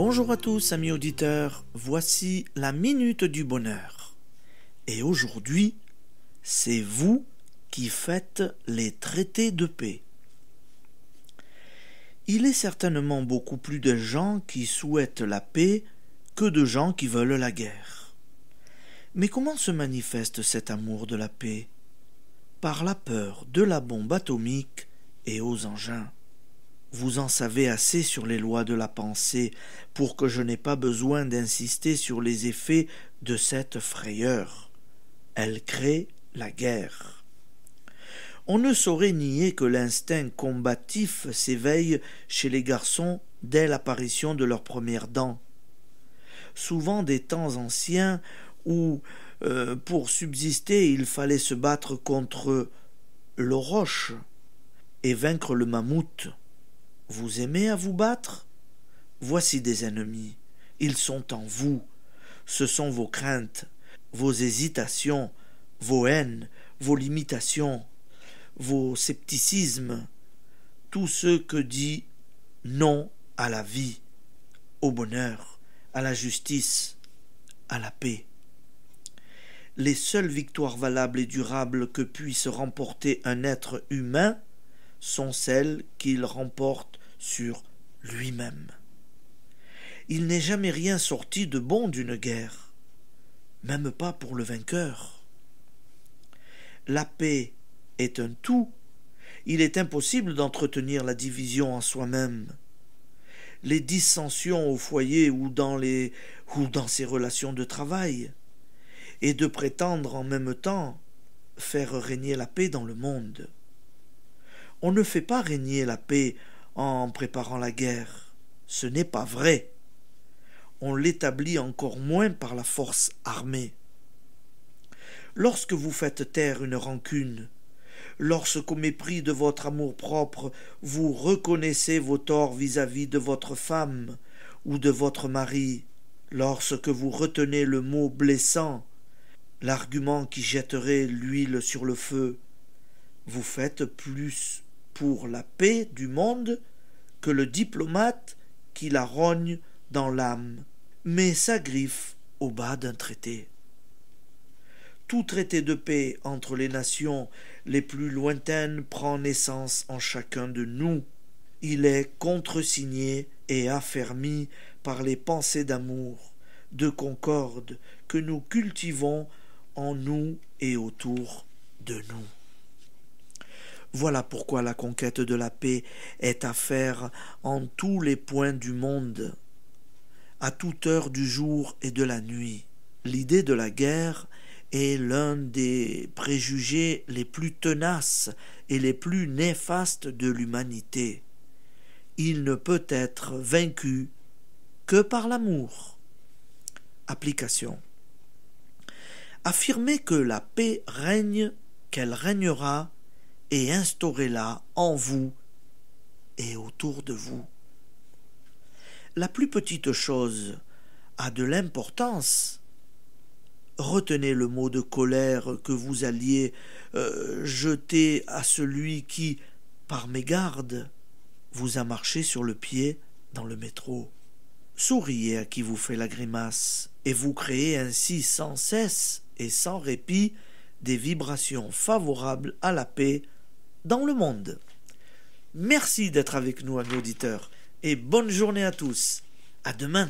Bonjour à tous amis auditeurs, voici la minute du bonheur. Et aujourd'hui, c'est vous qui faites les traités de paix. Il est certainement beaucoup plus de gens qui souhaitent la paix que de gens qui veulent la guerre. Mais comment se manifeste cet amour de la paix Par la peur de la bombe atomique et aux engins. Vous en savez assez sur les lois de la pensée pour que je n'aie pas besoin d'insister sur les effets de cette frayeur. Elle crée la guerre. On ne saurait nier que l'instinct combatif s'éveille chez les garçons dès l'apparition de leurs premières dents. Souvent des temps anciens où, euh, pour subsister, il fallait se battre contre roche et vaincre le mammouth. Vous aimez à vous battre Voici des ennemis. Ils sont en vous. Ce sont vos craintes, vos hésitations, vos haines, vos limitations, vos scepticismes, tout ce que dit non à la vie, au bonheur, à la justice, à la paix. Les seules victoires valables et durables que puisse remporter un être humain sont celles qu'il remporte sur lui-même. Il n'est jamais rien sorti de bon d'une guerre, même pas pour le vainqueur. La paix est un tout. Il est impossible d'entretenir la division en soi-même. Les dissensions au foyer ou dans, les, ou dans ses relations de travail, et de prétendre en même temps faire régner la paix dans le monde. On ne fait pas régner la paix en préparant la guerre. Ce n'est pas vrai. On l'établit encore moins par la force armée. Lorsque vous faites taire une rancune, lorsqu'au mépris de votre amour-propre vous reconnaissez vos torts vis à -vis de votre femme ou de votre mari, lorsque vous retenez le mot blessant, l'argument qui jetterait l'huile sur le feu, vous faites plus pour la paix du monde que le diplomate qui la rogne dans l'âme, met sa griffe au bas d'un traité. Tout traité de paix entre les nations les plus lointaines prend naissance en chacun de nous. Il est contresigné et affermi par les pensées d'amour, de concorde que nous cultivons en nous et autour de nous. Voilà pourquoi la conquête de la paix est à faire en tous les points du monde, à toute heure du jour et de la nuit. L'idée de la guerre est l'un des préjugés les plus tenaces et les plus néfastes de l'humanité. Il ne peut être vaincu que par l'amour. Application. Affirmer que la paix règne, qu'elle règnera, et instaurez-la en vous et autour de vous. La plus petite chose a de l'importance. Retenez le mot de colère que vous alliez euh, jeter à celui qui, par mégarde, vous a marché sur le pied dans le métro. Souriez à qui vous fait la grimace, et vous créez ainsi sans cesse et sans répit des vibrations favorables à la paix dans le monde. Merci d'être avec nous, amis auditeurs, et bonne journée à tous. À demain.